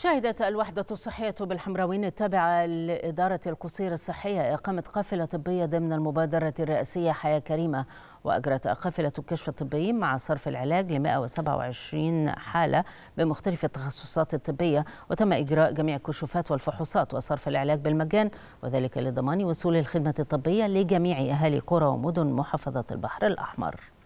شهدت الوحدة الصحية بالحمراوين التابعة لإدارة القصير الصحية إقامة قافلة طبية ضمن المبادرة الرئاسية حياة كريمة وأجرت قافلة الكشف الطبي مع صرف العلاج ل 127 حالة بمختلف التخصصات الطبية وتم إجراء جميع الكشوفات والفحوصات وصرف العلاج بالمجان وذلك لضمان وصول الخدمة الطبية لجميع أهالي قرى ومدن محافظة البحر الأحمر